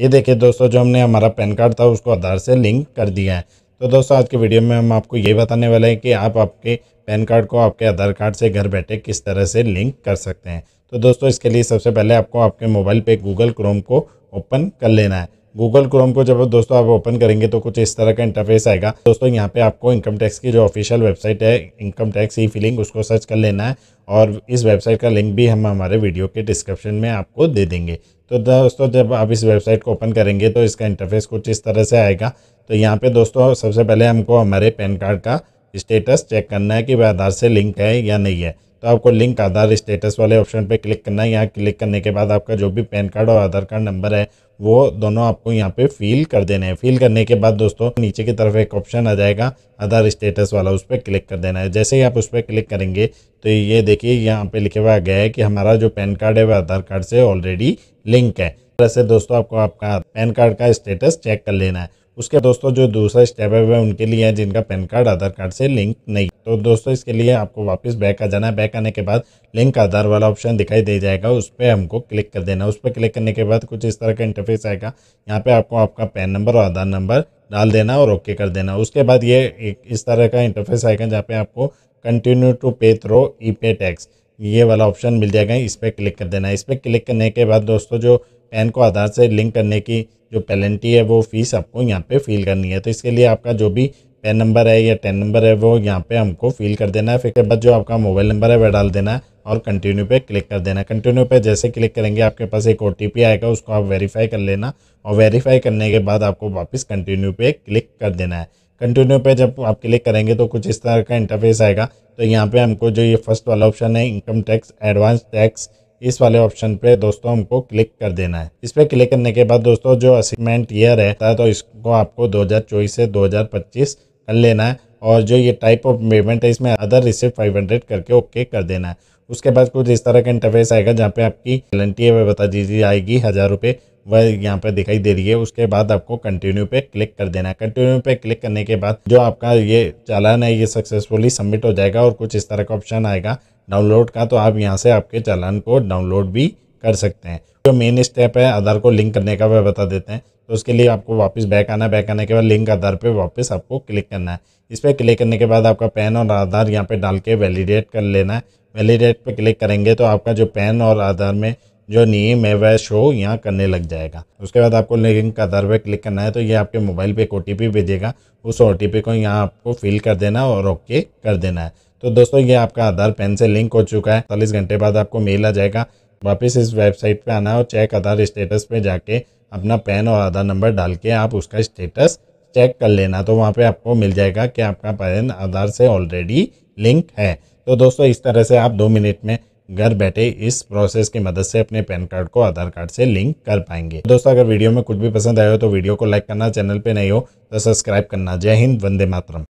ये देखिए दोस्तों जो हमने हमारा पैन कार्ड था उसको आधार से लिंक कर दिया है तो दोस्तों आज के वीडियो में हम आपको ये बताने वाले हैं कि आप आपके पैन कार्ड को आपके आधार कार्ड से घर बैठे किस तरह से लिंक कर सकते हैं तो दोस्तों इसके लिए सबसे पहले आपको आपके मोबाइल पे गूगल क्रोम को ओपन कर लेना है गूगल क्रोम को जब दोस्तों आप ओपन करेंगे तो कुछ इस तरह का इंटरफेस आएगा दोस्तों यहाँ पे आपको इनकम टैक्स की जो ऑफिशियल वेबसाइट है इनकम टैक्स ई फिलिंग उसको सर्च कर लेना है और इस वेबसाइट का लिंक भी हम हमारे वीडियो के डिस्क्रिप्शन में आपको दे देंगे तो दोस्तों जब आप इस वेबसाइट को ओपन करेंगे तो इसका इंटरफेस कुछ इस तरह से आएगा तो यहाँ पर दोस्तों सबसे पहले हमको हमारे पैन कार्ड का स्टेटस चेक करना है कि वह आधार से लिंक है या नहीं है तो आपको लिंक आधार स्टेटस वाले ऑप्शन पर क्लिक करना है यहाँ क्लिक करने के बाद आपका जो भी पैन कार्ड और आधार कार्ड नंबर है वो दोनों आपको यहाँ पे फिल कर देने हैं फिल करने के बाद दोस्तों नीचे की तरफ एक ऑप्शन आ जाएगा आधार स्टेटस वाला उस पर क्लिक कर देना है जैसे ही आप उस पर क्लिक करेंगे तो ये देखिए यहाँ पे लिखे हुआ गया है कि हमारा जो पैन कार्ड है वह आधार कार्ड से ऑलरेडी लिंक है वैसे दोस्तों आपको आपका पैन कार्ड का स्टेटस चेक कर लेना है उसके दोस्तों जो दूसरा स्टेप है वह उनके लिए है जिनका पैन कार्ड आधार कार्ड से लिंक नहीं तो दोस्तों इसके लिए आपको वापस बैक आ जाना है बैक आने के बाद लिंक आधार वाला ऑप्शन दिखाई दे जाएगा उस पर हमको क्लिक कर देना उस पर क्लिक करने के बाद कुछ इस तरह का इंटरफेस आएगा यहाँ पे आपको आपका पैन नंबर और आधार नंबर डाल देना और ओके कर देना उसके बाद ये एक इस तरह का इंटरफेस आएगा जहाँ पे आपको continue to pay through e pay tax ये वाला ऑप्शन मिल जाएगा इस पर क्लिक कर देना है इस पर क्लिक करने के बाद दोस्तों जो पैन को आधार से लिंक करने की जो पेनल्टी है वो फीस आपको यहाँ पे फिल करनी है तो इसके लिए आपका जो भी पेन नंबर है या टेन नंबर है वो यहाँ पे हमको फिल कर देना है फिर के बाद जो आपका मोबाइल नंबर है वह डाल देना है और कंटिन्यू पे क्लिक कर देना है कंटिन्यू पे जैसे क्लिक करेंगे आपके पास एक ओ आएगा उसको आप वेरीफाई कर लेना और वेरीफाई करने के बाद आपको वापस कंटिन्यू पे क्लिक कर देना है कंटिन्यू पे जब आप क्लिक करेंगे तो कुछ इस तरह का इंटरफेस आएगा तो यहाँ पे हमको जो ये फर्स्ट वाला ऑप्शन है इनकम टैक्स एडवांस टैक्स इस वाले ऑप्शन पे दोस्तों हमको क्लिक कर देना है इस पर क्लिक करने के बाद दोस्तों जो असिमेंट ईयर है तो इसको आपको दो से दो कर लेना है और जो ये टाइप ऑफ पेमेंट है इसमें अदर रिसिप्ट फाइव हंड्रेड करके ओके कर देना है उसके बाद कुछ इस तरह का इंटरफेस आएगा जहाँ पे आपकी गारंटी है वह बता दीजिए आएगी हज़ार रुपये वह यहाँ पे दिखाई दे रही है उसके बाद आपको कंटिन्यू पे क्लिक कर देना है कंटिन्यू पे क्लिक करने के बाद जो आपका ये चालान है ये सक्सेसफुली सबमिट हो जाएगा और कुछ इस तरह का ऑप्शन आएगा डाउनलोड का तो आप यहाँ से आपके चालान को डाउनलोड भी कर सकते हैं जो मेन स्टेप है आधार को लिंक करने का वह बता देते हैं तो उसके लिए आपको वापस बैक आना है बैक आने के बाद लिंक आधार पर वापस आपको क्लिक करना है इस पर क्लिक करने के बाद आपका पैन और आधार यहाँ पर डाल के वैलीडेट कर लेना है वैलीडेट पर क्लिक करेंगे तो आपका जो पैन और आधार में जो नीम है वह शो यहाँ करने लग जाएगा उसके बाद आपको लिंक का आधार पर क्लिक करना है तो ये आपके मोबाइल पे एक ओ भेजेगा उस ओ को यहाँ आपको फिल कर देना और ओके कर देना है तो दोस्तों ये आपका आधार पैन से लिंक हो चुका है चालीस घंटे बाद आपको मेल आ जाएगा वापस इस वेबसाइट पे आना है और चेक आधार स्टेटस पे जाके अपना पैन और आधार नंबर डाल के आप उसका स्टेटस चेक कर लेना तो वहाँ पे आपको मिल जाएगा कि आपका पैन आधार से ऑलरेडी लिंक है तो दोस्तों इस तरह से आप दो मिनट में घर बैठे इस प्रोसेस की मदद से अपने पैन कार्ड को आधार कार्ड से लिंक कर पाएंगे दोस्तों अगर वीडियो में कुछ भी पसंद आया हो तो वीडियो को लाइक करना चैनल पर नहीं हो तो सब्सक्राइब करना जय हिंद वंदे मातरम